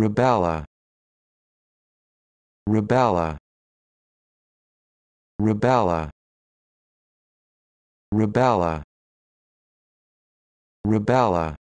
rubella rubella rubella rubella rubella